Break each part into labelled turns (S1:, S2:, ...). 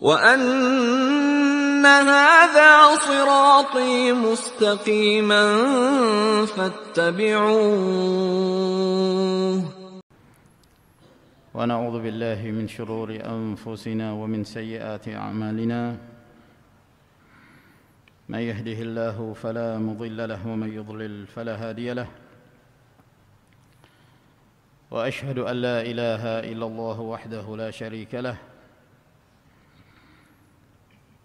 S1: وأن هذا صراطي مستقيما فاتبعوه ونعوذ بالله من شرور أنفسنا ومن سيئات أعمالنا من يهده الله فلا مضل له ومن يضلل فلا هادي له واشهد ان لا اله الا الله وحده لا شريك له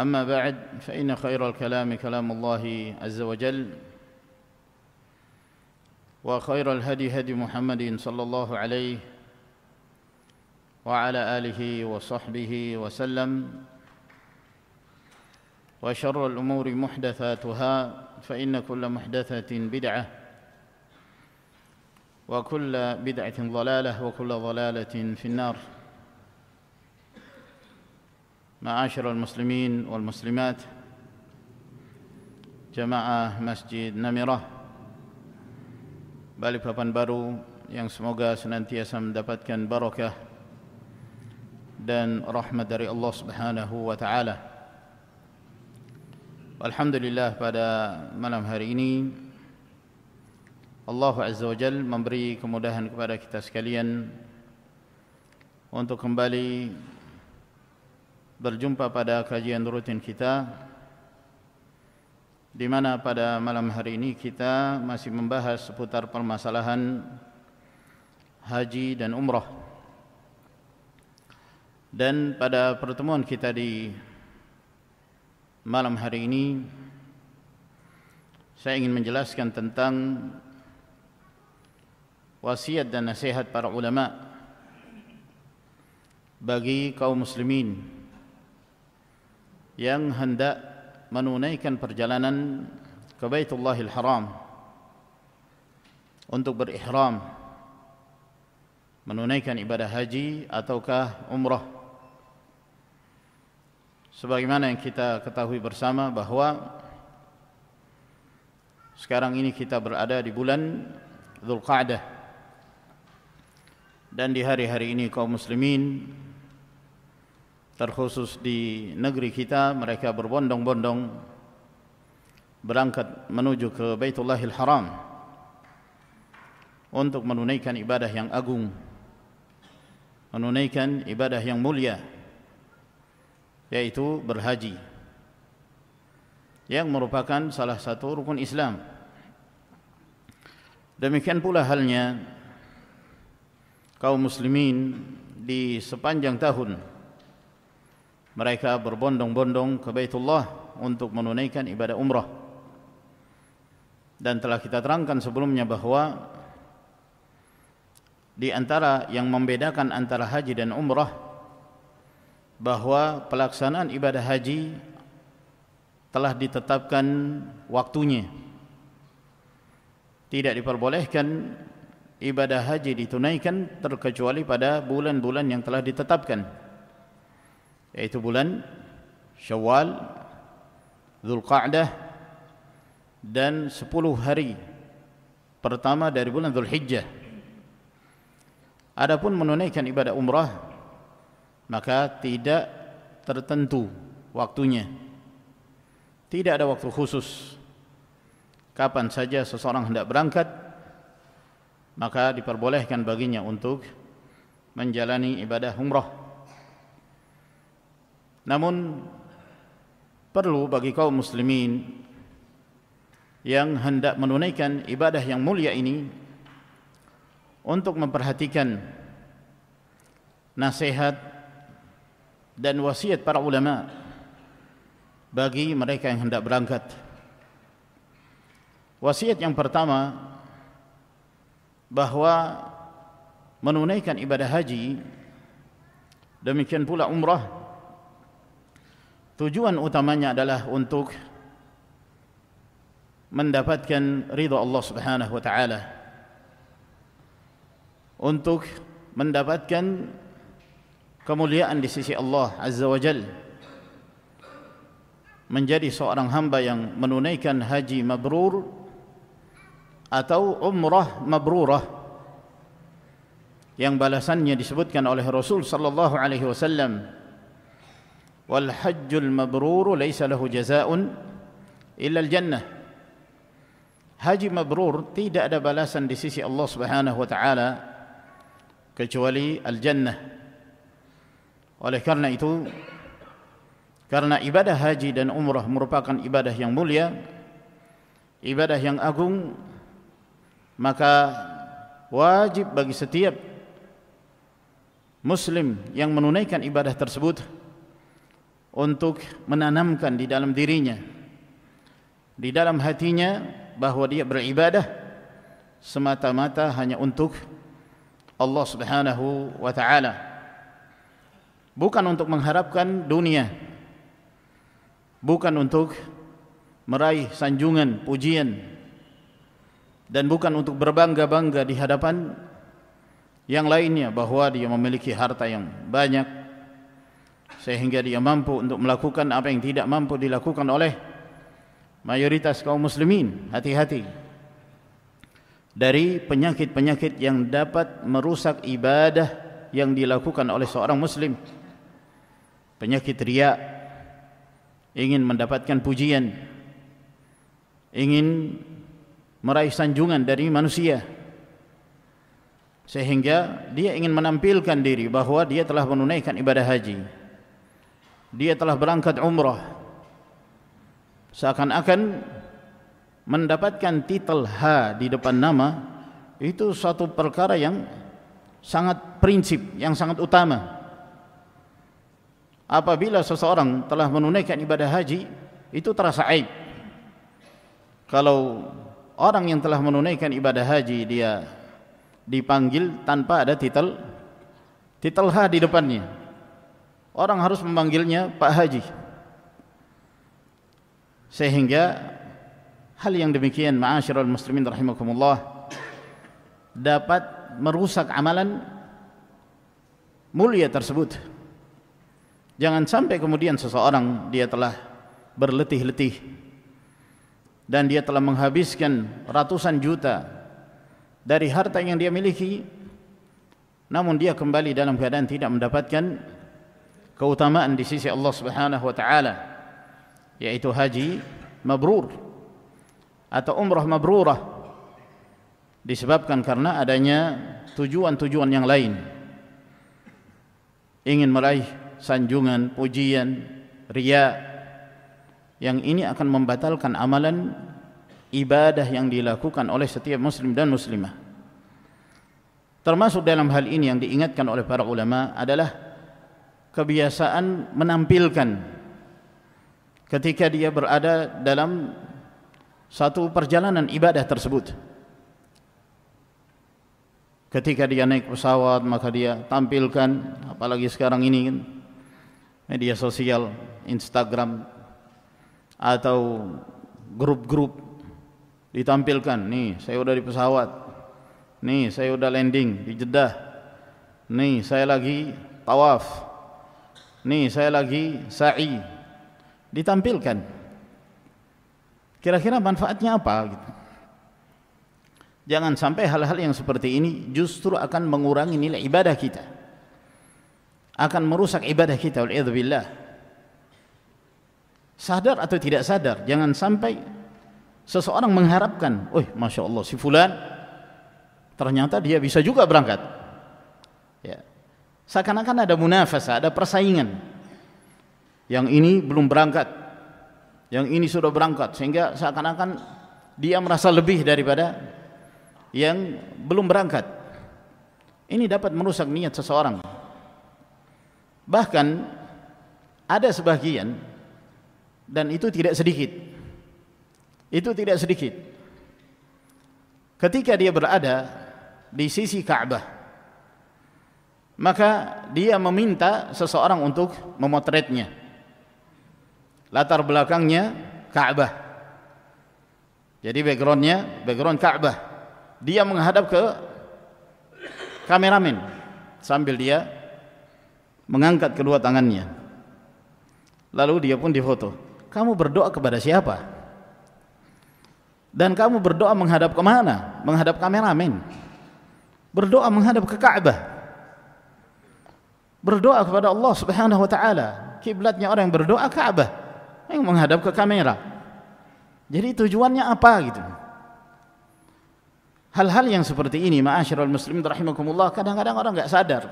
S1: أما بعد فإن خير الكلام كلام الله عز وجل وخير الهدي هدي محمد صلى الله عليه وعلى آله وصحبه وسلم وشر الأمور محدثاتها فإن كل محدثة بدعة وكل بدعة ضلالة وكل ضلالة في النار Muslimin المسلمين Muslimat جماعه Masjid نمره Balik Papan Baru yang semoga senantiasa mendapatkan barakah dan rahmat dari Allah Subhanahu wa taala. Alhamdulillah pada malam hari ini Allah Azza wa Jalla memberi kemudahan kepada kita sekalian untuk kembali berjumpa pada kajian rutin kita di mana pada malam hari ini kita masih membahas seputar permasalahan haji dan umrah dan pada pertemuan kita di malam hari ini saya ingin menjelaskan tentang wasiat dan nasihat para ulama bagi kaum muslimin yang hendak menunaikan perjalanan ke Baitullahil Haram untuk berihram menunaikan ibadah haji ataukah umrah sebagaimana yang kita ketahui bersama bahawa sekarang ini kita berada di bulan Dzulqa'dah dan di hari-hari ini kaum muslimin terkhusus di negeri kita mereka berbondong-bondong berangkat menuju ke Baitullahil Haram untuk menunaikan ibadah yang agung menunaikan ibadah yang mulia yaitu berhaji yang merupakan salah satu rukun Islam demikian pula halnya kaum muslimin di sepanjang tahun mereka berbondong-bondong ke Baitullah untuk menunaikan ibadah umrah. Dan telah kita terangkan sebelumnya bahwa di antara yang membedakan antara haji dan umrah bahwa pelaksanaan ibadah haji telah ditetapkan waktunya. Tidak diperbolehkan ibadah haji ditunaikan terkecuali pada bulan-bulan yang telah ditetapkan yaitu bulan Syawal, Zulqa'dah dan 10 hari pertama dari bulan Zulhijjah. Adapun menunaikan ibadah umrah maka tidak tertentu waktunya. Tidak ada waktu khusus. Kapan saja seseorang hendak berangkat maka diperbolehkan baginya untuk menjalani ibadah umrah. Namun perlu bagi kaum muslimin yang hendak menunaikan ibadah yang mulia ini untuk memperhatikan nasihat dan wasiat para ulama bagi mereka yang hendak berangkat. Wasiat yang pertama bahawa menunaikan ibadah haji demikian pula umrah tujuan utamanya adalah untuk mendapatkan ridha Allah Subhanahu wa taala untuk mendapatkan kemuliaan di sisi Allah Azza wa Jal menjadi seorang hamba yang menunaikan haji mabrur atau umrah mabrurah yang balasannya disebutkan oleh Rasul sallallahu alaihi wasallam والحج المبرور ليس له جزاء إلا الجنة haji mabrur tidak ada balasan di sisi Allah Subhanahu wa taala kecuali al-jannah oleh karena itu karena ibadah haji dan umrah merupakan ibadah yang mulia ibadah yang agung maka wajib bagi setiap muslim yang menunaikan ibadah tersebut untuk menanamkan di dalam dirinya di dalam hatinya bahawa dia beribadah semata-mata hanya untuk Allah Subhanahu wa taala bukan untuk mengharapkan dunia bukan untuk meraih sanjungan pujian dan bukan untuk berbangga-bangga di hadapan yang lainnya bahwa dia memiliki harta yang banyak sehingga dia mampu untuk melakukan apa yang tidak mampu dilakukan oleh mayoritas kaum muslimin hati-hati dari penyakit-penyakit yang dapat merusak ibadah yang dilakukan oleh seorang muslim penyakit ria ingin mendapatkan pujian ingin meraih sanjungan dari manusia sehingga dia ingin menampilkan diri bahwa dia telah menunaikan ibadah haji dia telah berangkat umrah seakan-akan mendapatkan titel H di depan nama itu satu perkara yang sangat prinsip yang sangat utama apabila seseorang telah menunaikan ibadah haji itu terasa aib kalau orang yang telah menunaikan ibadah haji dia dipanggil tanpa ada titel titel H di depannya orang harus memanggilnya Pak Haji. Sehingga hal yang demikian ma'asyiral muslimin rahimakumullah dapat merusak amalan mulia tersebut. Jangan sampai kemudian seseorang dia telah berletih-letih dan dia telah menghabiskan ratusan juta dari harta yang dia miliki namun dia kembali dalam keadaan tidak mendapatkan keutamaan di sisi Allah Subhanahu wa taala yaitu haji mabrur atau umrah mabrurah disebabkan karena adanya tujuan-tujuan yang lain ingin meraih sanjungan, pujian, ria yang ini akan membatalkan amalan ibadah yang dilakukan oleh setiap muslim dan muslimah termasuk dalam hal ini yang diingatkan oleh para ulama adalah kebiasaan menampilkan ketika dia berada dalam satu perjalanan ibadah tersebut. Ketika dia naik pesawat maka dia tampilkan apalagi sekarang ini kan, media sosial Instagram atau grup-grup ditampilkan nih saya udah di pesawat nih saya udah landing di Jeddah nih saya lagi tawaf Nih saya lagi sa'i Ditampilkan Kira-kira manfaatnya apa gitu Jangan sampai hal-hal yang seperti ini justru akan mengurangi nilai ibadah kita. Akan merusak ibadah kita wal Sadar atau tidak sadar, jangan sampai seseorang mengharapkan, "Oh, Masya Allah si fulan ternyata dia bisa juga berangkat." Ya, seakan-akan ada munafasa, ada persaingan. Yang ini belum berangkat, yang ini sudah berangkat, sehingga seakan-akan dia merasa lebih daripada yang belum berangkat. Ini dapat merusak niat seseorang. Bahkan ada sebagian dan itu tidak sedikit. Itu tidak sedikit. Ketika dia berada di sisi Ka'bah, maka dia meminta seseorang untuk memotretnya latar belakangnya Ka'bah jadi backgroundnya background Ka'bah dia menghadap ke kameramen sambil dia mengangkat kedua tangannya lalu dia pun difoto kamu berdoa kepada siapa dan kamu berdoa menghadap kemana menghadap kameramen berdoa menghadap ke Ka'bah berdoa kepada Allah Subhanahu wa taala. Kiblatnya orang yang berdoa Ka'bah. Yang menghadap ke kamera. Jadi tujuannya apa gitu? Hal-hal yang seperti ini ma'asyiral muslimin rahimakumullah kadang-kadang orang enggak sadar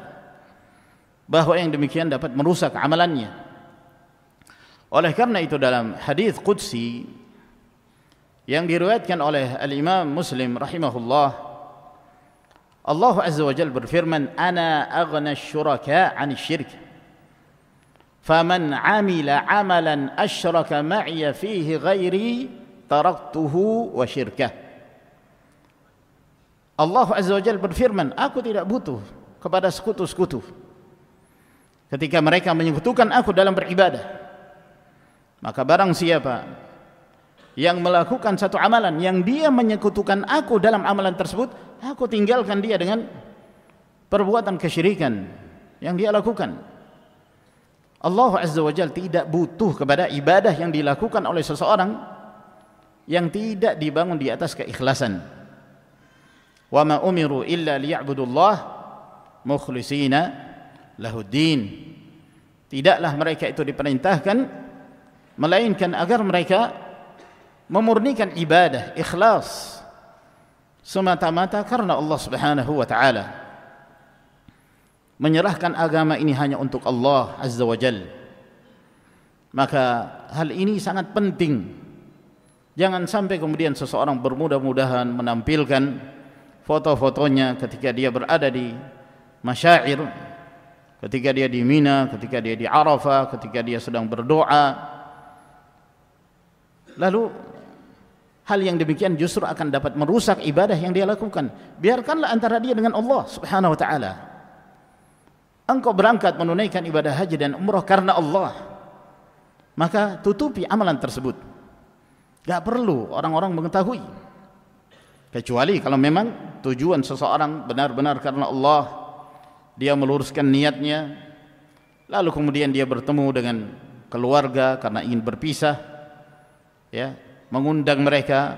S1: bahawa yang demikian dapat merusak amalannya. Oleh karena itu dalam hadis qudsi yang diriwayatkan oleh Al Imam Muslim rahimahullah Allah Azza wa Jal berfirman, Ana agna syuraka an syirik. Faman amila amalan asyraka ma'ya fihi ghairi taraktuhu wa syirkah. Allah Azza wa Jal berfirman, Aku tidak butuh kepada sekutu-sekutu. Ketika mereka menyekutukan aku dalam beribadah. Maka barang siapa yang melakukan satu amalan yang dia menyekutukan aku dalam amalan tersebut, aku tinggalkan dia dengan perbuatan kesyirikan yang dia lakukan. Allah Azza wa Jal tidak butuh kepada ibadah yang dilakukan oleh seseorang yang tidak dibangun di atas keikhlasan. Wa ma umiru illa liya'budullah mukhlisina lahuddin. Tidaklah mereka itu diperintahkan melainkan agar mereka memurnikan ibadah ikhlas semata-mata karena Allah Subhanahu wa taala menyerahkan agama ini hanya untuk Allah Azza wa Jall maka hal ini sangat penting jangan sampai kemudian seseorang bermudah-mudahan menampilkan foto-fotonya ketika dia berada di masyair ketika dia di Mina ketika dia di Arafah ketika dia sedang berdoa lalu hal yang demikian justru akan dapat merusak ibadah yang dia lakukan. Biarkanlah antara dia dengan Allah Subhanahu wa taala. Engkau berangkat menunaikan ibadah haji dan umrah karena Allah. Maka tutupi amalan tersebut. Tidak perlu orang-orang mengetahui. Kecuali kalau memang tujuan seseorang benar-benar karena Allah. Dia meluruskan niatnya. Lalu kemudian dia bertemu dengan keluarga karena ingin berpisah. Ya, mengundang mereka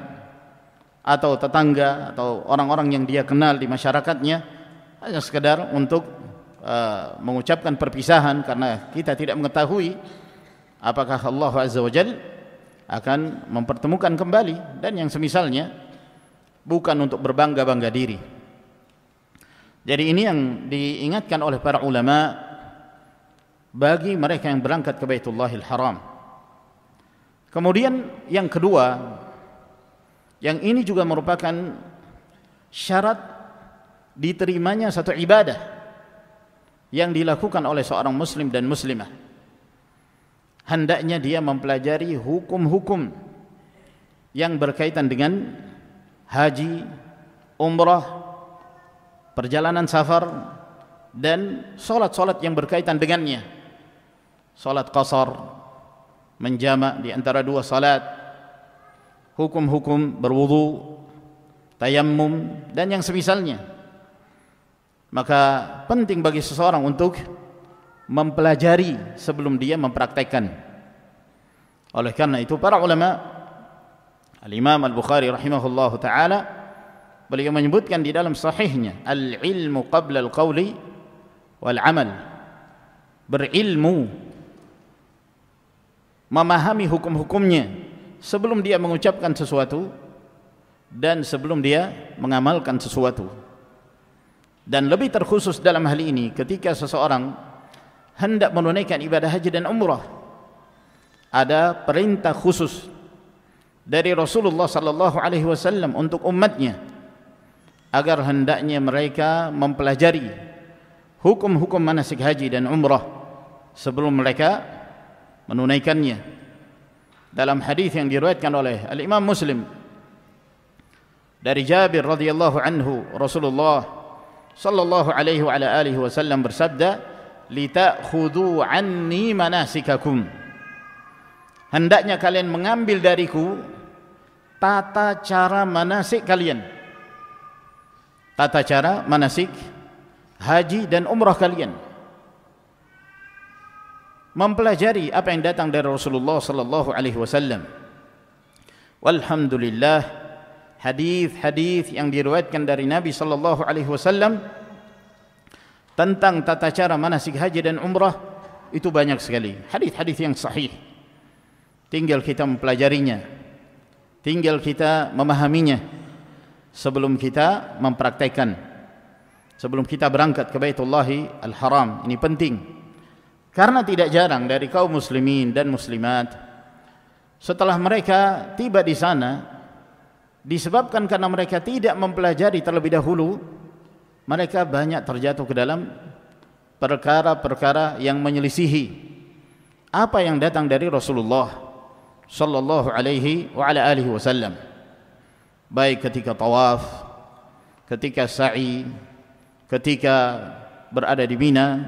S1: atau tetangga atau orang-orang yang dia kenal di masyarakatnya hanya sekedar untuk uh, mengucapkan perpisahan karena kita tidak mengetahui apakah Allah Azza wa Jal akan mempertemukan kembali dan yang semisalnya bukan untuk berbangga-bangga diri jadi ini yang diingatkan oleh para ulama bagi mereka yang berangkat ke Baitullahil Haram. Kemudian yang kedua, yang ini juga merupakan syarat diterimanya satu ibadah yang dilakukan oleh seorang muslim dan muslimah. Hendaknya dia mempelajari hukum-hukum yang berkaitan dengan haji, umrah, perjalanan safar dan solat-solat yang berkaitan dengannya. Solat qasar, menjamak di antara dua salat hukum-hukum berwudu tayammum dan yang semisalnya maka penting bagi seseorang untuk mempelajari sebelum dia mempraktekkan oleh karena itu para ulama Al-Imam Al-Bukhari rahimahullahu taala beliau menyebutkan di dalam sahihnya al-ilmu qabla al-qawli wal-amal berilmu memahami hukum-hukumnya sebelum dia mengucapkan sesuatu dan sebelum dia mengamalkan sesuatu. Dan lebih terkhusus dalam hal ini ketika seseorang hendak menunaikan ibadah haji dan umrah ada perintah khusus dari Rasulullah sallallahu alaihi wasallam untuk umatnya agar hendaknya mereka mempelajari hukum-hukum manasik haji dan umrah sebelum mereka menunaikannya dalam hadis yang diriwayatkan oleh Al Imam Muslim dari Jabir radhiyallahu anhu Rasulullah sallallahu alaihi wa alihi wasallam bersabda litakhudhu anni manasikakum hendaknya kalian mengambil dariku tata cara manasik kalian tata cara manasik haji dan umrah kalian mempelajari apa yang datang dari Rasulullah sallallahu alaihi wasallam. Walhamdulillah hadis-hadis yang diriwayatkan dari Nabi sallallahu alaihi wasallam tentang tata cara manasik haji dan umrah itu banyak sekali. Hadis-hadis yang sahih. Tinggal kita mempelajarinya. Tinggal kita memahaminya sebelum kita mempraktikkan. Sebelum kita berangkat ke Baitullah Al-Haram. Ini penting. Karena tidak jarang dari kaum muslimin dan muslimat setelah mereka tiba di sana disebabkan karena mereka tidak mempelajari terlebih dahulu mereka banyak terjatuh ke dalam perkara-perkara yang menyelisihi apa yang datang dari Rasulullah sallallahu alaihi wa ala alihi wasallam baik ketika tawaf ketika sa'i ketika berada di Mina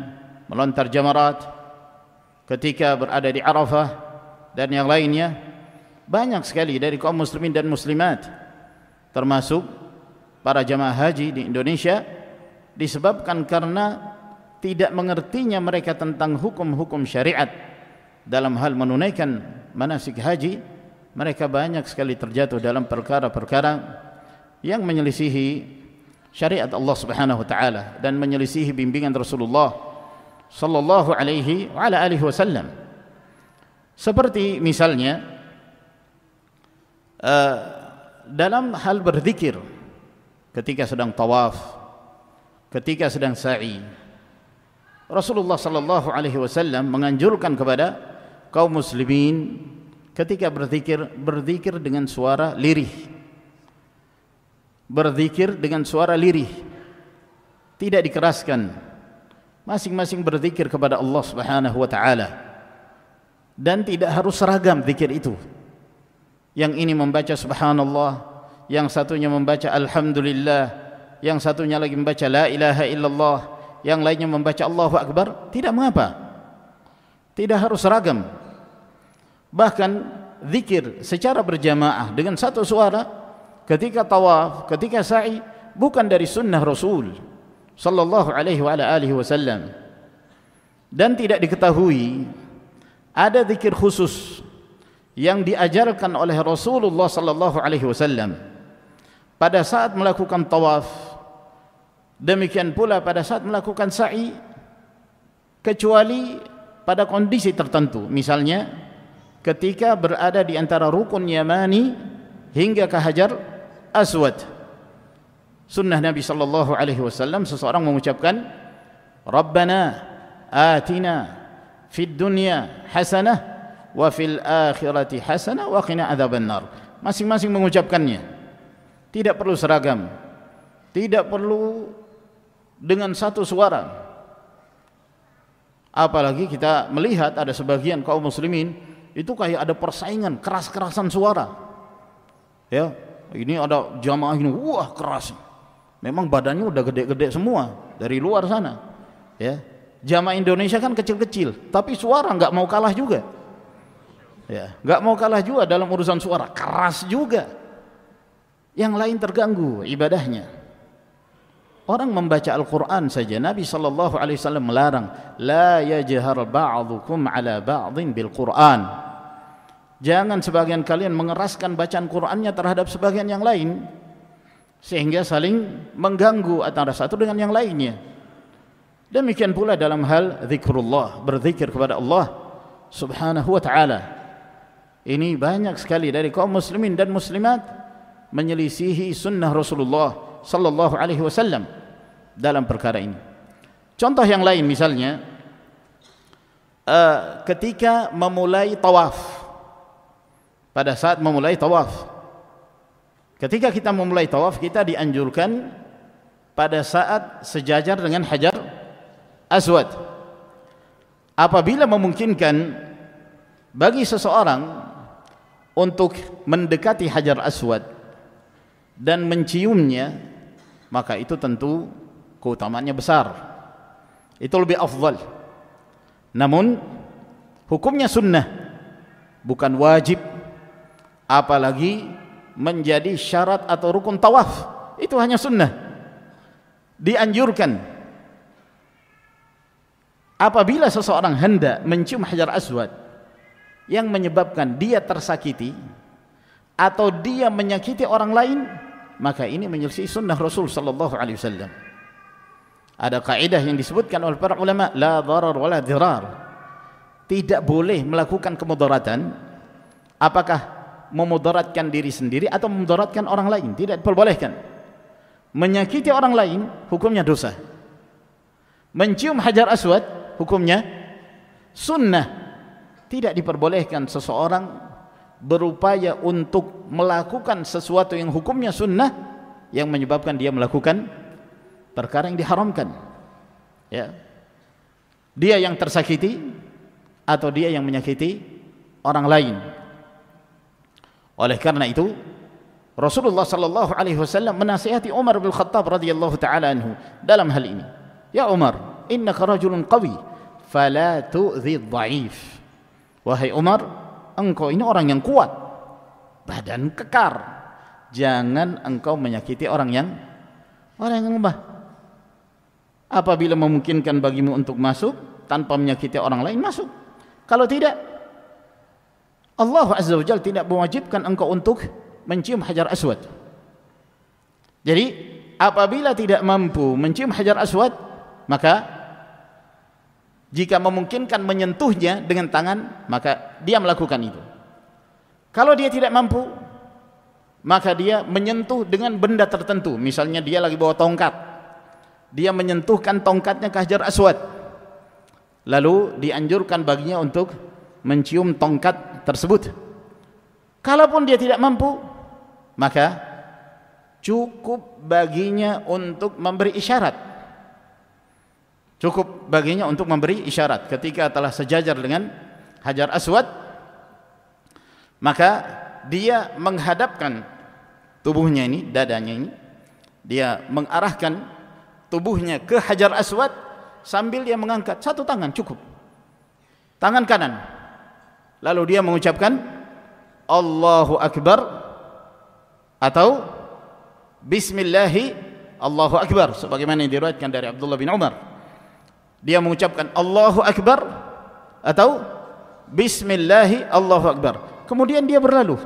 S1: melontar jamarat ketika berada di Arafah dan yang lainnya banyak sekali dari kaum muslimin dan muslimat termasuk para jamaah haji di Indonesia disebabkan karena tidak mengertinya mereka tentang hukum-hukum syariat dalam hal menunaikan manasik haji mereka banyak sekali terjatuh dalam perkara-perkara yang menyelisihi syariat Allah Subhanahu wa taala dan menyelisihi bimbingan Rasulullah sallallahu alaihi wa ala alihi wasallam seperti misalnya uh, dalam hal berzikir ketika sedang tawaf ketika sedang sa'i Rasulullah sallallahu alaihi wasallam menganjurkan kepada kaum muslimin ketika berzikir berzikir dengan suara lirih berzikir dengan suara lirih tidak dikeraskan masing-masing berzikir kepada Allah Subhanahu wa taala. Dan tidak harus seragam zikir itu. Yang ini membaca subhanallah, yang satunya membaca alhamdulillah, yang satunya lagi membaca la ilaha illallah, yang lainnya membaca Allahu akbar, tidak mengapa. Tidak harus seragam. Bahkan zikir secara berjamaah dengan satu suara ketika tawaf, ketika sa'i bukan dari sunnah Rasul sallallahu alaihi wa ala alihi wasallam dan tidak diketahui ada zikir khusus yang diajarkan oleh Rasulullah sallallahu alaihi wasallam pada saat melakukan tawaf demikian pula pada saat melakukan sa'i kecuali pada kondisi tertentu misalnya ketika berada di antara rukun Yamani hingga ke Hajar Aswad sunnah Nabi sallallahu alaihi wasallam seseorang mengucapkan Rabbana atina fid dunya hasanah wa fil akhirati hasanah wa qina adzabannar. Masing-masing mengucapkannya. Tidak perlu seragam. Tidak perlu dengan satu suara. Apalagi kita melihat ada sebagian kaum muslimin itu kayak ada persaingan keras-kerasan suara. Ya, ini ada jamaah ini wah keras. Memang badannya udah gede-gede semua dari luar sana. Ya. Jamaah Indonesia kan kecil-kecil, tapi suara nggak mau kalah juga. Ya, nggak mau kalah juga dalam urusan suara, keras juga. Yang lain terganggu ibadahnya. Orang membaca Al-Quran saja Nabi Shallallahu Alaihi Wasallam melarang, لا يجهر بعضكم على بعض بالقرآن. Jangan sebagian kalian mengeraskan bacaan Qurannya terhadap sebagian yang lain sehingga saling mengganggu antara satu dengan yang lainnya. Demikian pula dalam hal zikrullah, berzikir kepada Allah Subhanahu wa taala. Ini banyak sekali dari kaum muslimin dan muslimat menyelisihi sunnah Rasulullah sallallahu alaihi wasallam dalam perkara ini. Contoh yang lain misalnya eh, ketika memulai tawaf pada saat memulai tawaf Ketika kita memulai tawaf kita dianjurkan pada saat sejajar dengan hajar aswad. Apabila memungkinkan bagi seseorang untuk mendekati hajar aswad dan menciumnya maka itu tentu keutamaannya besar. Itu lebih afdal. Namun hukumnya sunnah bukan wajib apalagi menjadi syarat atau rukun tawaf itu hanya sunnah dianjurkan apabila seseorang hendak mencium hajar aswad yang menyebabkan dia tersakiti atau dia menyakiti orang lain maka ini menyelisih sunnah Rasul sallallahu alaihi wasallam ada kaidah yang disebutkan oleh para ulama la darar wala dirar tidak boleh melakukan kemudaratan apakah memudaratkan diri sendiri atau memudaratkan orang lain tidak diperbolehkan menyakiti orang lain hukumnya dosa mencium hajar aswad hukumnya sunnah tidak diperbolehkan seseorang berupaya untuk melakukan sesuatu yang hukumnya sunnah yang menyebabkan dia melakukan perkara yang diharamkan ya dia yang tersakiti atau dia yang menyakiti orang lain oleh karena itu, Rasulullah sallallahu alaihi wasallam menasihati Umar bin Khattab radhiyallahu taala anhu dalam hal ini. Ya Umar, innaka rajulun qawi, fala tu'dhi dhaif. Wahai Umar, engkau ini orang yang kuat. Badan kekar. Jangan engkau menyakiti orang yang orang yang lemah. Apabila memungkinkan bagimu untuk masuk tanpa menyakiti orang lain masuk. Kalau tidak, Allah Azza wa Jal tidak mewajibkan engkau untuk mencium hajar aswad. Jadi apabila tidak mampu mencium hajar aswad, maka jika memungkinkan menyentuhnya dengan tangan, maka dia melakukan itu. Kalau dia tidak mampu, maka dia menyentuh dengan benda tertentu. Misalnya dia lagi bawa tongkat, dia menyentuhkan tongkatnya ke hajar aswad. Lalu dianjurkan baginya untuk mencium tongkat tersebut. Kalaupun dia tidak mampu, maka cukup baginya untuk memberi isyarat. Cukup baginya untuk memberi isyarat ketika telah sejajar dengan Hajar Aswad, maka dia menghadapkan tubuhnya ini, dadanya ini, dia mengarahkan tubuhnya ke Hajar Aswad sambil dia mengangkat satu tangan cukup. Tangan kanan lalu dia mengucapkan Allahu Akbar atau Bismillahi Allahu Akbar sebagaimana yang diriwayatkan dari Abdullah bin Umar dia mengucapkan Allahu Akbar atau Bismillahi Allahu Akbar kemudian dia berlalu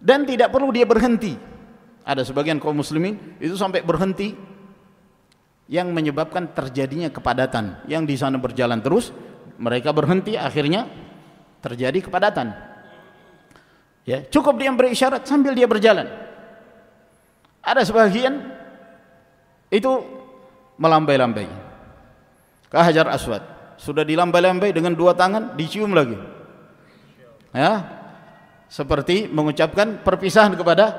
S1: dan tidak perlu dia berhenti ada sebagian kaum muslimin itu sampai berhenti yang menyebabkan terjadinya kepadatan yang di sana berjalan terus mereka berhenti akhirnya terjadi kepadatan. Ya, cukup dia beri isyarat sambil dia berjalan. Ada sebagian itu melambai-lambai. Ke Hajar Aswad sudah dilambai-lambai dengan dua tangan dicium lagi. Ya. Seperti mengucapkan perpisahan kepada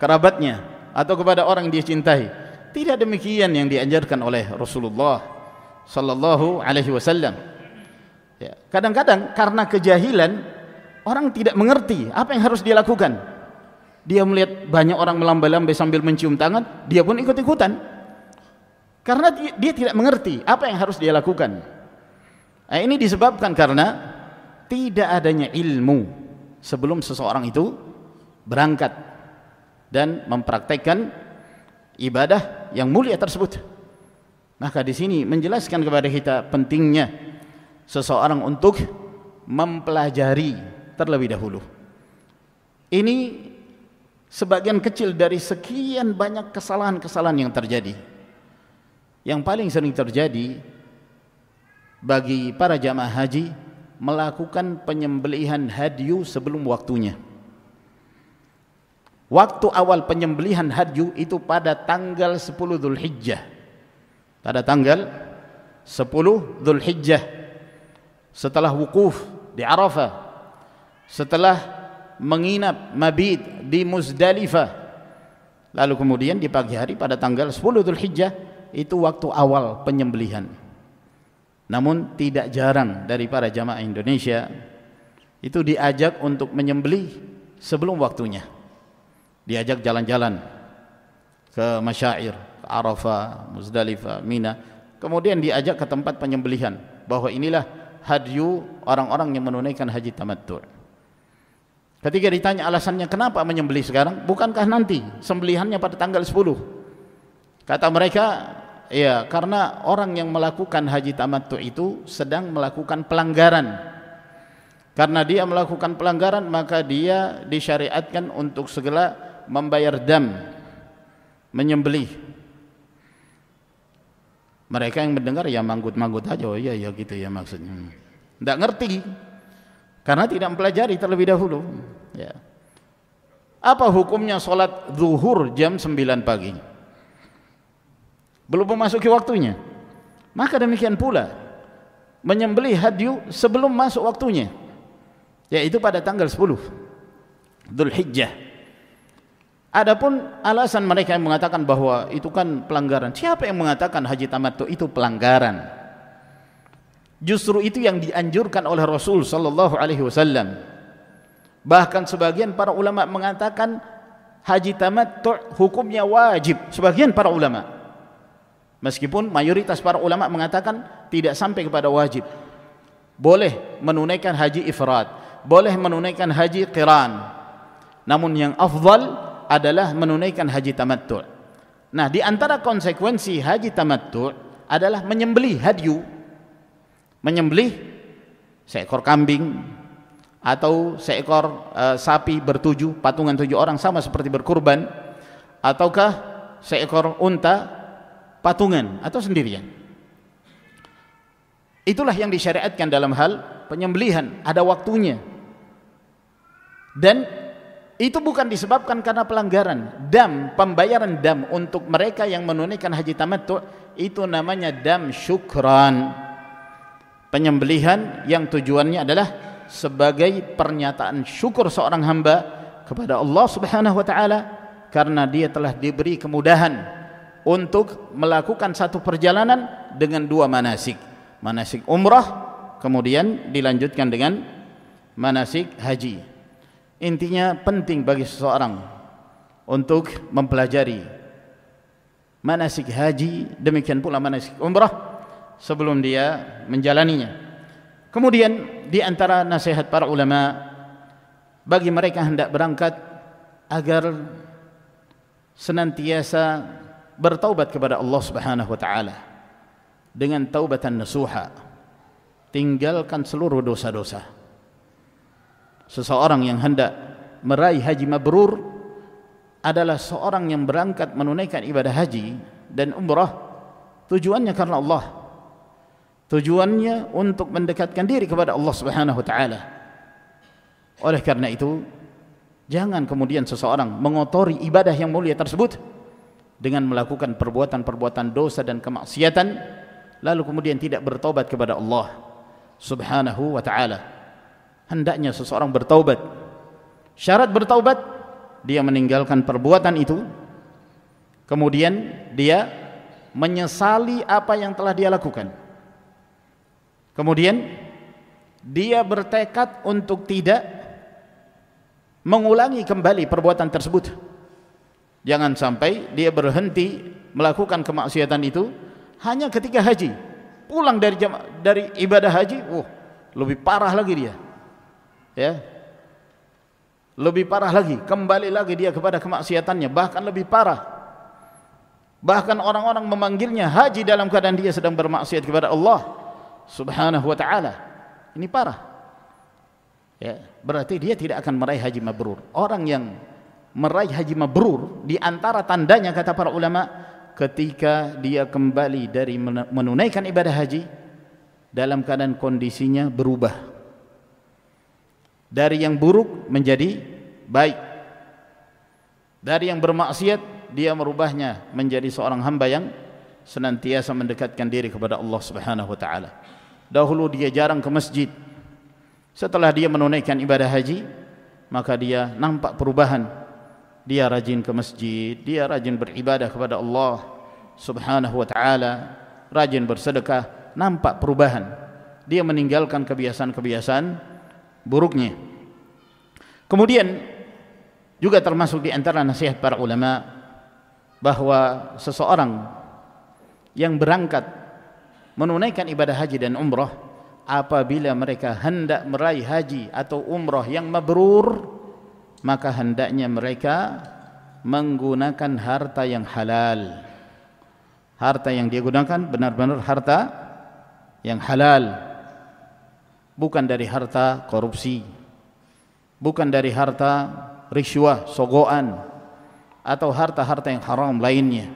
S1: kerabatnya atau kepada orang yang dia cintai. Tidak demikian yang dianjurkan oleh Rasulullah sallallahu alaihi wasallam. Ya. Kadang-kadang karena kejahilan orang tidak mengerti apa yang harus dia lakukan. Dia melihat banyak orang melambai-lambai sambil mencium tangan, dia pun ikut-ikutan. Karena dia tidak mengerti apa yang harus dia lakukan. Nah, ini disebabkan karena tidak adanya ilmu sebelum seseorang itu berangkat dan mempraktekkan ibadah yang mulia tersebut. Maka di sini menjelaskan kepada kita pentingnya seseorang untuk mempelajari terlebih dahulu. Ini sebagian kecil dari sekian banyak kesalahan-kesalahan yang terjadi. Yang paling sering terjadi bagi para jamaah haji melakukan penyembelihan hadyu sebelum waktunya. Waktu awal penyembelihan hadyu itu pada tanggal 10 Dhul Hijjah. Pada tanggal 10 Dhul Hijjah setelah wukuf di Arafah, setelah menginap mabid di Muzdalifah, lalu kemudian di pagi hari pada tanggal 10 Dhul Hijjah, itu waktu awal penyembelihan. Namun tidak jarang dari para jamaah Indonesia itu diajak untuk menyembelih sebelum waktunya. Diajak jalan-jalan ke Masyair, ke Arafah, Muzdalifah, Mina. Kemudian diajak ke tempat penyembelihan. Bahwa inilah hadyu orang-orang yang menunaikan haji tamattu. Ketika ditanya alasannya kenapa menyembelih sekarang? Bukankah nanti sembelihannya pada tanggal 10? Kata mereka, ya karena orang yang melakukan haji tamattu itu sedang melakukan pelanggaran. Karena dia melakukan pelanggaran maka dia disyariatkan untuk segala membayar dam menyembelih mereka yang mendengar ya manggut-manggut aja, oh iya iya gitu ya maksudnya. Tidak ngerti, karena tidak mempelajari terlebih dahulu. Ya. Apa hukumnya sholat zuhur jam 9 pagi? Belum memasuki waktunya. Maka demikian pula, menyembelih hadyu sebelum masuk waktunya. Yaitu pada tanggal 10. Dhul Adapun alasan mereka yang mengatakan bahwa itu kan pelanggaran. Siapa yang mengatakan haji tamattu itu pelanggaran? Justru itu yang dianjurkan oleh Rasul sallallahu alaihi wasallam. Bahkan sebagian para ulama mengatakan haji tamattu hukumnya wajib. Sebagian para ulama Meskipun mayoritas para ulama mengatakan tidak sampai kepada wajib. Boleh menunaikan haji ifrat, boleh menunaikan haji qiran. Namun yang afdal adalah menunaikan haji tamattu. Nah, di antara konsekuensi haji tamattu adalah menyembelih hadyu. Menyembelih seekor kambing atau seekor e, sapi bertujuh patungan tujuh orang sama seperti berkurban ataukah seekor unta patungan atau sendirian. Itulah yang disyariatkan dalam hal penyembelihan, ada waktunya. Dan itu bukan disebabkan karena pelanggaran dam pembayaran dam untuk mereka yang menunaikan haji tamattu itu namanya dam syukran. Penyembelihan yang tujuannya adalah sebagai pernyataan syukur seorang hamba kepada Allah Subhanahu wa taala karena dia telah diberi kemudahan untuk melakukan satu perjalanan dengan dua manasik. Manasik umrah kemudian dilanjutkan dengan manasik haji intinya penting bagi seseorang untuk mempelajari manasik haji demikian pula manasik umrah sebelum dia menjalaninya kemudian di antara nasihat para ulama bagi mereka hendak berangkat agar senantiasa bertaubat kepada Allah Subhanahu wa taala dengan taubatan nasuha tinggalkan seluruh dosa-dosa seseorang yang hendak meraih haji mabrur adalah seorang yang berangkat menunaikan ibadah haji dan umrah tujuannya karena Allah tujuannya untuk mendekatkan diri kepada Allah Subhanahu wa taala oleh karena itu jangan kemudian seseorang mengotori ibadah yang mulia tersebut dengan melakukan perbuatan-perbuatan dosa dan kemaksiatan lalu kemudian tidak bertobat kepada Allah Subhanahu wa taala hendaknya seseorang bertaubat. Syarat bertaubat dia meninggalkan perbuatan itu. Kemudian dia menyesali apa yang telah dia lakukan. Kemudian dia bertekad untuk tidak mengulangi kembali perbuatan tersebut. Jangan sampai dia berhenti melakukan kemaksiatan itu hanya ketika haji. Pulang dari dari ibadah haji, wah, oh, lebih parah lagi dia. ya lebih parah lagi kembali lagi dia kepada kemaksiatannya bahkan lebih parah bahkan orang-orang memanggilnya haji dalam keadaan dia sedang bermaksiat kepada Allah subhanahu wa ta'ala ini parah ya berarti dia tidak akan meraih haji mabrur orang yang meraih haji mabrur di antara tandanya kata para ulama ketika dia kembali dari menunaikan ibadah haji dalam keadaan kondisinya berubah dari yang buruk menjadi baik dari yang bermaksiat dia merubahnya menjadi seorang hamba yang senantiasa mendekatkan diri kepada Allah Subhanahu wa taala dahulu dia jarang ke masjid setelah dia menunaikan ibadah haji maka dia nampak perubahan dia rajin ke masjid dia rajin beribadah kepada Allah Subhanahu wa taala rajin bersedekah nampak perubahan dia meninggalkan kebiasaan-kebiasaan buruknya. Kemudian juga termasuk di antara nasihat para ulama bahawa seseorang yang berangkat menunaikan ibadah haji dan umrah apabila mereka hendak meraih haji atau umrah yang mabrur maka hendaknya mereka menggunakan harta yang halal harta yang dia gunakan benar-benar harta yang halal bukan dari harta korupsi bukan dari harta riswah sogoan atau harta-harta yang haram lainnya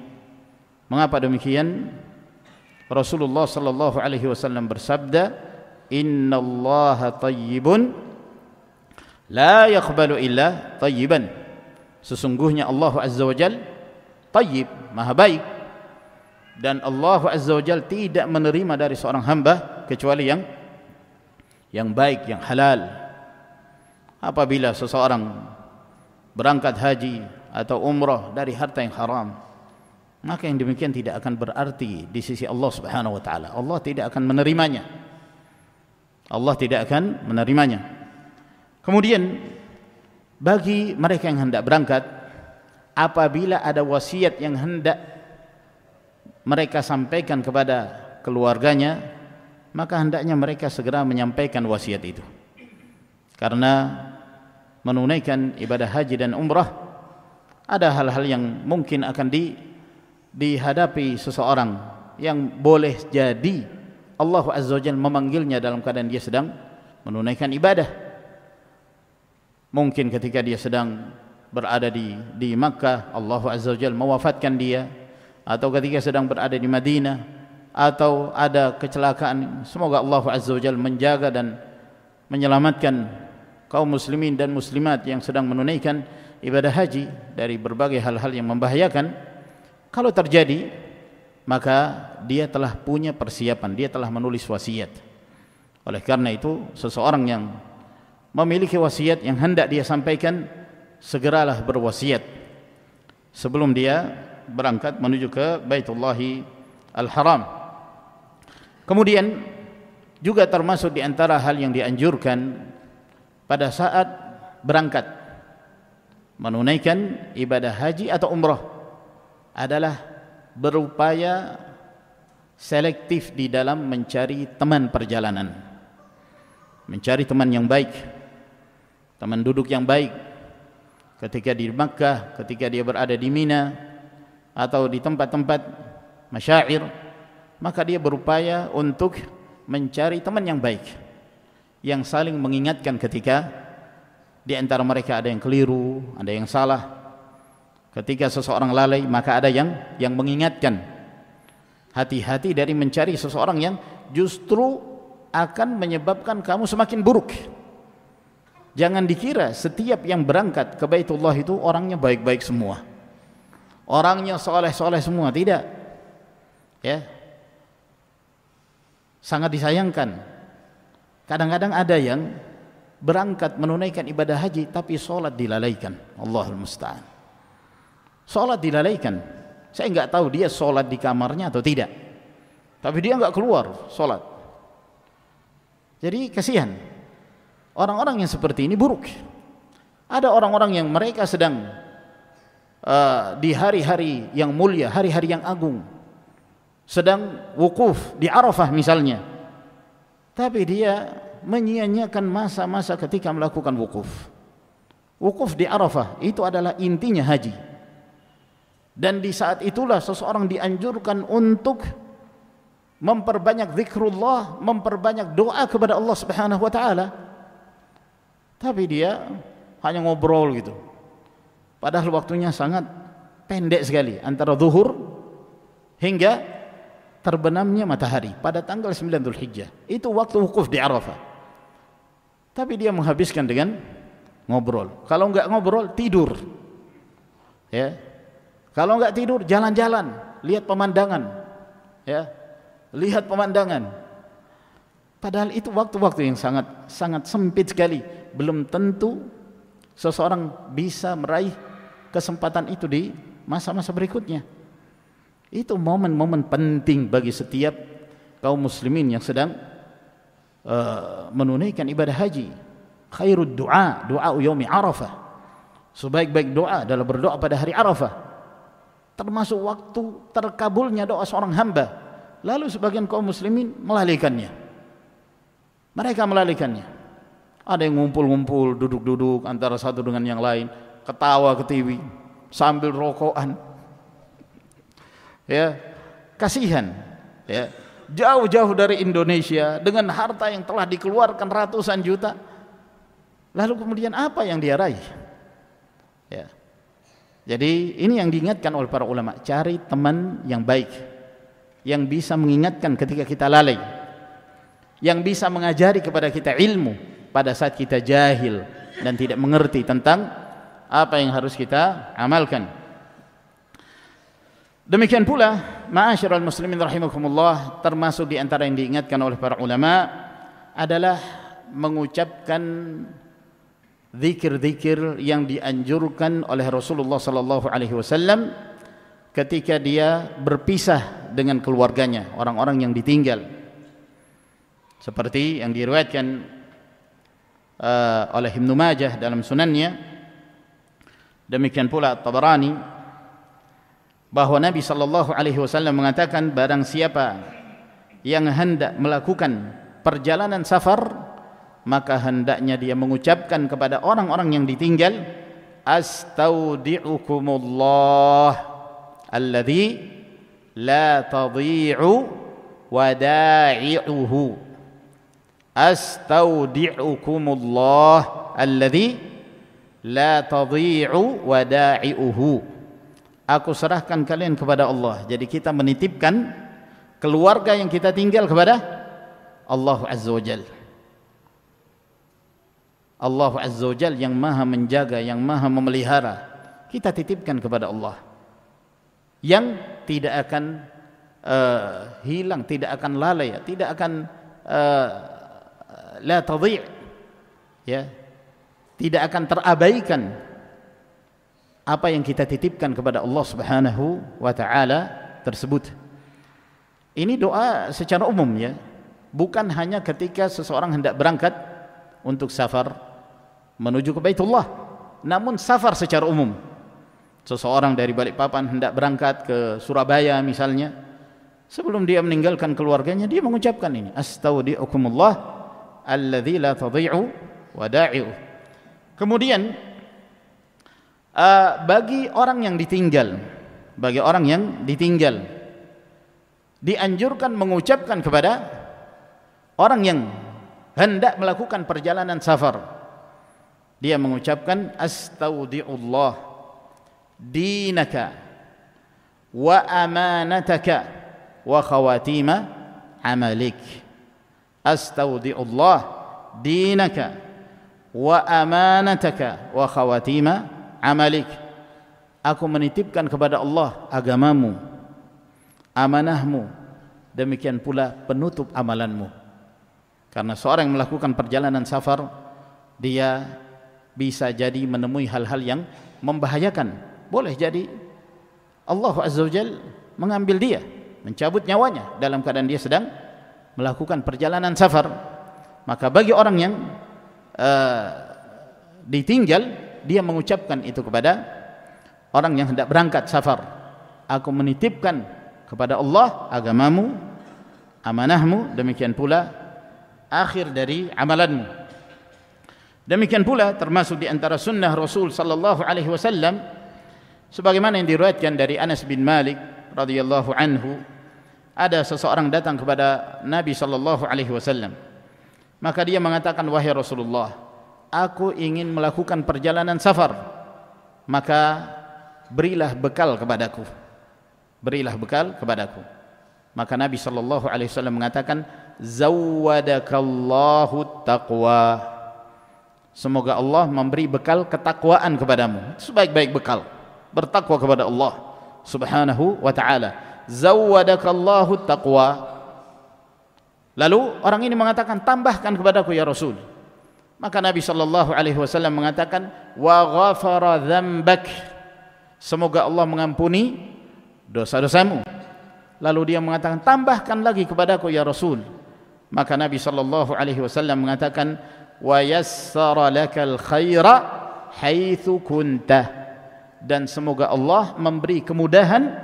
S1: mengapa demikian Rasulullah sallallahu alaihi wasallam bersabda innallaha tayyibun la yaqbalu illa tayyiban sesungguhnya Allah azza wajal tayyib maha baik dan Allah azza wajal tidak menerima dari seorang hamba kecuali yang yang baik, yang halal. Apabila seseorang berangkat haji atau umrah dari harta yang haram, maka yang demikian tidak akan berarti di sisi Allah Subhanahu wa taala. Allah tidak akan menerimanya. Allah tidak akan menerimanya. Kemudian bagi mereka yang hendak berangkat apabila ada wasiat yang hendak mereka sampaikan kepada keluarganya maka hendaknya mereka segera menyampaikan wasiat itu. Karena menunaikan ibadah haji dan umrah ada hal-hal yang mungkin akan di, dihadapi seseorang yang boleh jadi Allah Azza Jalla memanggilnya dalam keadaan dia sedang menunaikan ibadah. Mungkin ketika dia sedang berada di di Makkah Allah Azza Jalla mewafatkan dia atau ketika sedang berada di Madinah atau ada kecelakaan semoga Allah azza wajalla menjaga dan menyelamatkan kaum muslimin dan muslimat yang sedang menunaikan ibadah haji dari berbagai hal-hal yang membahayakan kalau terjadi maka dia telah punya persiapan dia telah menulis wasiat oleh karena itu seseorang yang memiliki wasiat yang hendak dia sampaikan segeralah berwasiat sebelum dia berangkat menuju ke baitullahi Al-Haram. Kemudian juga termasuk di antara hal yang dianjurkan pada saat berangkat menunaikan ibadah haji atau umrah adalah berupaya selektif di dalam mencari teman perjalanan. Mencari teman yang baik, teman duduk yang baik ketika di Makkah, ketika dia berada di Mina atau di tempat-tempat masyair maka dia berupaya untuk mencari teman yang baik yang saling mengingatkan ketika di antara mereka ada yang keliru, ada yang salah. Ketika seseorang lalai, maka ada yang yang mengingatkan. Hati-hati dari mencari seseorang yang justru akan menyebabkan kamu semakin buruk. Jangan dikira setiap yang berangkat ke Baitullah itu orangnya baik-baik semua. Orangnya soleh-soleh semua, tidak. Ya, sangat disayangkan kadang-kadang ada yang berangkat menunaikan ibadah haji tapi sholat dilalaikan Allahul Musta'an sholat dilalaikan saya enggak tahu dia sholat di kamarnya atau tidak tapi dia enggak keluar sholat jadi kasihan orang-orang yang seperti ini buruk ada orang-orang yang mereka sedang uh, di hari-hari yang mulia, hari-hari yang agung sedang wukuf di Arafah misalnya tapi dia menyia-nyiakan masa-masa ketika melakukan wukuf wukuf di Arafah itu adalah intinya haji dan di saat itulah seseorang dianjurkan untuk memperbanyak zikrullah, memperbanyak doa kepada Allah Subhanahu wa taala. Tapi dia hanya ngobrol gitu. Padahal waktunya sangat pendek sekali antara zuhur hingga terbenamnya matahari pada tanggal 9 Dhul Hijjah. Itu waktu wukuf di Arafah. Tapi dia menghabiskan dengan ngobrol. Kalau enggak ngobrol, tidur. Ya. Kalau enggak tidur, jalan-jalan, lihat pemandangan. Ya. Lihat pemandangan. Padahal itu waktu-waktu yang sangat sangat sempit sekali. Belum tentu seseorang bisa meraih kesempatan itu di masa-masa berikutnya. Itu momen-momen penting bagi setiap kaum muslimin yang sedang uh, menunaikan ibadah haji. Khairud doa, doa Uyomi Arafah. Sebaik-baik doa dalam berdoa pada hari Arafah. Termasuk waktu terkabulnya doa seorang hamba. Lalu sebagian kaum muslimin melalikannya. Mereka melalikannya. Ada yang ngumpul-ngumpul, duduk-duduk antara satu dengan yang lain, ketawa ketiwi, sambil rokokan. ya kasihan ya jauh-jauh dari Indonesia dengan harta yang telah dikeluarkan ratusan juta lalu kemudian apa yang dia raih ya jadi ini yang diingatkan oleh para ulama cari teman yang baik yang bisa mengingatkan ketika kita lalai yang bisa mengajari kepada kita ilmu pada saat kita jahil dan tidak mengerti tentang apa yang harus kita amalkan. Demikian pula Ma'asyiral muslimin rahimakumullah termasuk di antara yang diingatkan oleh para ulama adalah mengucapkan zikir-zikir yang dianjurkan oleh Rasulullah sallallahu alaihi wasallam ketika dia berpisah dengan keluarganya, orang-orang yang ditinggal. Seperti yang diriwayatkan uh, oleh Ibnu Majah dalam sunannya. Demikian pula Tabarani bahawa Nabi sallallahu alaihi wasallam mengatakan barang siapa yang hendak melakukan perjalanan safar maka hendaknya dia mengucapkan kepada orang-orang yang ditinggal astaudi'ukumullah alladhi la tadhi'u wada'i'uhu astaudi'ukumullah alladhi la tadhi'u wada'i'uhu aku serahkan kalian kepada Allah. Jadi kita menitipkan keluarga yang kita tinggal kepada Allah Azza wa Jal. Allah Azza wa Jal yang maha menjaga, yang maha memelihara. Kita titipkan kepada Allah. Yang tidak akan uh, hilang, tidak akan lalai, tidak akan uh, la tadhi'. Ya. Tidak akan terabaikan apa yang kita titipkan kepada Allah Subhanahu wa taala tersebut. Ini doa secara umum ya, bukan hanya ketika seseorang hendak berangkat untuk safar menuju ke Baitullah, namun safar secara umum. Seseorang dari Balikpapan hendak berangkat ke Surabaya misalnya, sebelum dia meninggalkan keluarganya dia mengucapkan ini, astaudiukumullah alladzi la tadhi'u da'iu. Kemudian uh, bagi orang yang ditinggal bagi orang yang ditinggal dianjurkan mengucapkan kepada orang yang hendak melakukan perjalanan safar dia mengucapkan astaudiullah dinaka wa amanataka wa khawatima amalik astaudiullah dinaka wa amanataka wa khawatima amalik aku menitipkan kepada Allah agamamu amanahmu demikian pula penutup amalanmu karena seorang yang melakukan perjalanan safar dia bisa jadi menemui hal-hal yang membahayakan boleh jadi Allah azza wajal mengambil dia mencabut nyawanya dalam keadaan dia sedang melakukan perjalanan safar maka bagi orang yang uh, ditinggal dia mengucapkan itu kepada orang yang hendak berangkat safar aku menitipkan kepada Allah agamamu amanahmu demikian pula akhir dari amalanmu demikian pula termasuk di antara sunnah Rasul sallallahu alaihi wasallam sebagaimana yang diriwayatkan dari Anas bin Malik radhiyallahu anhu ada seseorang datang kepada Nabi sallallahu alaihi wasallam maka dia mengatakan wahai Rasulullah aku ingin melakukan perjalanan safar maka berilah bekal kepadaku berilah bekal kepadaku maka Nabi sallallahu alaihi wasallam mengatakan zawadakallahu taqwa semoga Allah memberi bekal ketakwaan kepadamu sebaik-baik bekal bertakwa kepada Allah subhanahu wa taala zawadakallahu taqwa lalu orang ini mengatakan tambahkan kepadaku ya Rasul Maka Nabi sallallahu alaihi wasallam mengatakan wa ghafara dzambak. Semoga Allah mengampuni dosa-dosamu. Lalu dia mengatakan tambahkan lagi kepadaku ya Rasul. Maka Nabi sallallahu alaihi wasallam mengatakan wa yassara lakal khaira haitsu kunta. Dan semoga Allah memberi kemudahan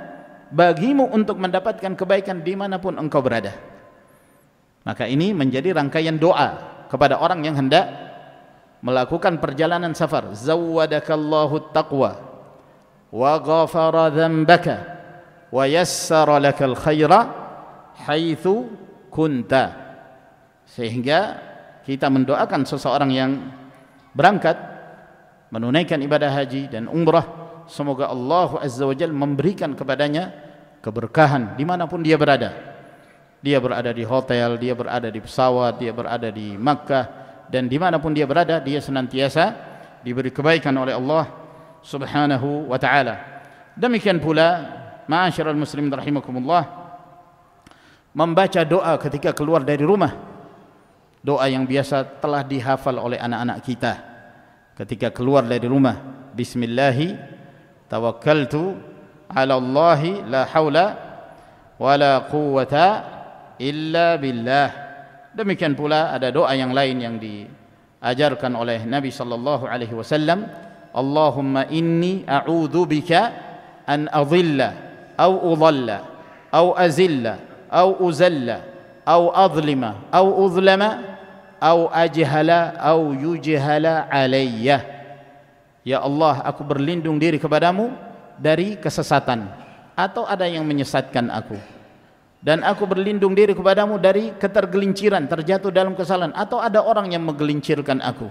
S1: bagimu untuk mendapatkan kebaikan dimanapun engkau berada. Maka ini menjadi rangkaian doa kepada orang yang hendak melakukan perjalanan safar zawwadakallahu taqwa wa ghafara dhanbaka wa yassara lakal khaira haitsu kunta sehingga kita mendoakan seseorang yang berangkat menunaikan ibadah haji dan umrah semoga Allah azza wajalla memberikan kepadanya keberkahan dimanapun dia berada dia berada di hotel dia berada di pesawat dia berada di Makkah dan dimanapun dia berada dia senantiasa diberi kebaikan oleh Allah subhanahu wa ta'ala demikian pula ma'asyiral muslimin rahimakumullah membaca doa ketika keluar dari rumah doa yang biasa telah dihafal oleh anak-anak kita ketika keluar dari rumah bismillah tawakkaltu ala allahi la haula wala quwwata illa billah Demikian pula ada doa yang lain yang diajarkan oleh Nabi sallallahu alaihi wasallam, Allahumma inni bika an adhilla aw udhalla aw azilla aw uzalla aw adhlima aw udhlama aw ajhala aw yujhala alayya. Ya Allah, aku berlindung diri kepadamu dari kesesatan atau ada yang menyesatkan aku dan aku berlindung diri kepadamu dari ketergelinciran terjatuh dalam kesalahan atau ada orang yang menggelincirkan aku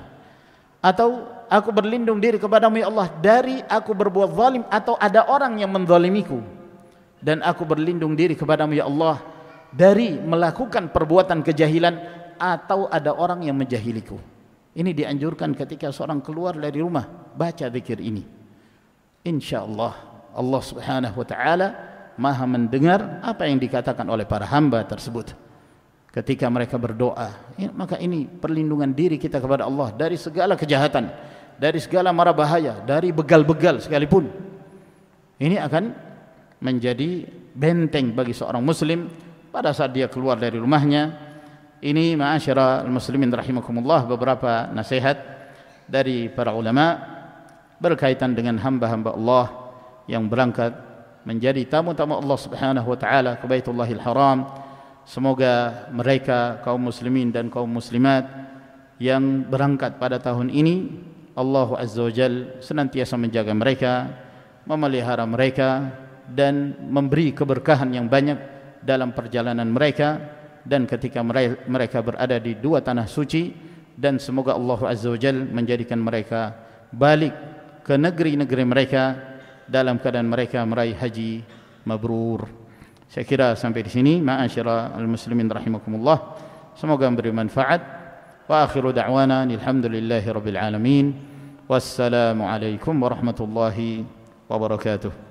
S1: atau aku berlindung diri kepadamu ya Allah dari aku berbuat zalim atau ada orang yang menzalimiku dan aku berlindung diri kepadamu ya Allah dari melakukan perbuatan kejahilan atau ada orang yang menjahiliku ini dianjurkan ketika seorang keluar dari rumah baca zikir ini insyaallah Allah Subhanahu wa taala maha mendengar apa yang dikatakan oleh para hamba tersebut ketika mereka berdoa ya, maka ini perlindungan diri kita kepada Allah dari segala kejahatan dari segala marah bahaya dari begal-begal sekalipun ini akan menjadi benteng bagi seorang muslim pada saat dia keluar dari rumahnya ini ma'asyara muslimin rahimakumullah beberapa nasihat dari para ulama berkaitan dengan hamba-hamba Allah yang berangkat menjadi tamu-tamu Allah Subhanahu wa taala ke Baitullahil Haram. Semoga mereka kaum muslimin dan kaum muslimat yang berangkat pada tahun ini Allah Azza wa Jal senantiasa menjaga mereka, memelihara mereka dan memberi keberkahan yang banyak dalam perjalanan mereka dan ketika mereka berada di dua tanah suci dan semoga Allah Azza wa Jal menjadikan mereka balik ke negeri-negeri mereka dalam keadaan mereka meraih haji mabrur. Saya kira sampai di sini ma'asyara al-muslimin rahimakumullah. Semoga memberi manfaat. Wa akhiru da'wana alhamdulillahi alamin. Wassalamu alaikum warahmatullahi wabarakatuh.